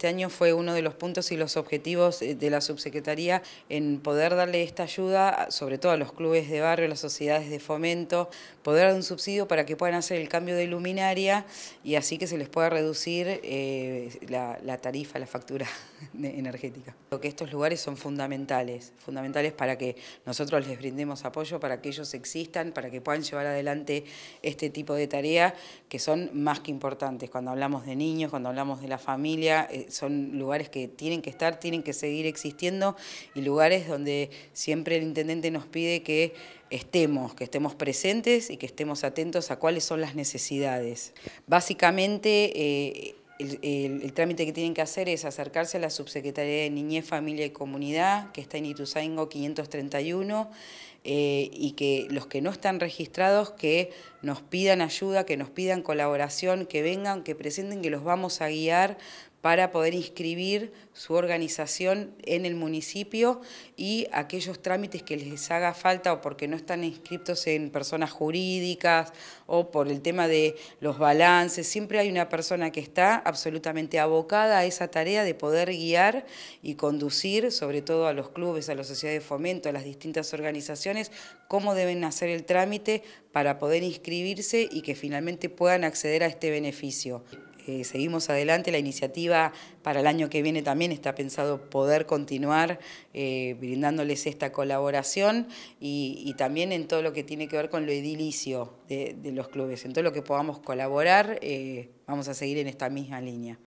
Este año fue uno de los puntos y los objetivos eh, de la subsecretaría en poder darle esta ayuda, sobre todo a los clubes de barrio, las sociedades de fomento, poder dar un subsidio para que puedan hacer el cambio de luminaria y así que se les pueda reducir eh, la, tarifa, la factura energética. estos lugares son fundamentales, fundamentales para que nosotros les brindemos apoyo, para que ellos existan, para que puedan llevar adelante este tipo de tareas que son más que importantes. Cuando hablamos de niños, cuando hablamos de la familia, eh, son lugares que tienen que estar, tienen que seguir existiendo y lugares donde siempre el intendente nos pide que estemos, que estemos presentes y que estemos atentos a cuáles son las necesidades. Básicamente, eh, el, trámite que tienen que hacer es acercarse a la Subsecretaría de Niñez, Familia y Comunidad, que está en Ituzaingo 531, eh, y que los que no están registrados que nos pidan ayuda, que nos pidan colaboración, que vengan, que presenten, que los vamos a guiar para poder inscribir su organización en el municipio y aquellos trámites que les haga falta o porque no están inscritos en personas jurídicas o por el tema de los balances. Siempre hay una persona que está absolutamente abocada a esa tarea de poder guiar y conducir, sobre todo a los clubes, a las sociedades de fomento, a las distintas organizaciones, cómo deben hacer el trámite para poder inscribirse y que finalmente puedan acceder a este beneficio. Eh, seguimos adelante, la iniciativa para el año que viene también está pensado poder continuar eh, brindándoles esta colaboración y, también en todo lo que tiene que ver con lo edilicio de, los clubes, en todo lo que podamos colaborar, eh, vamos a seguir en esta misma línea.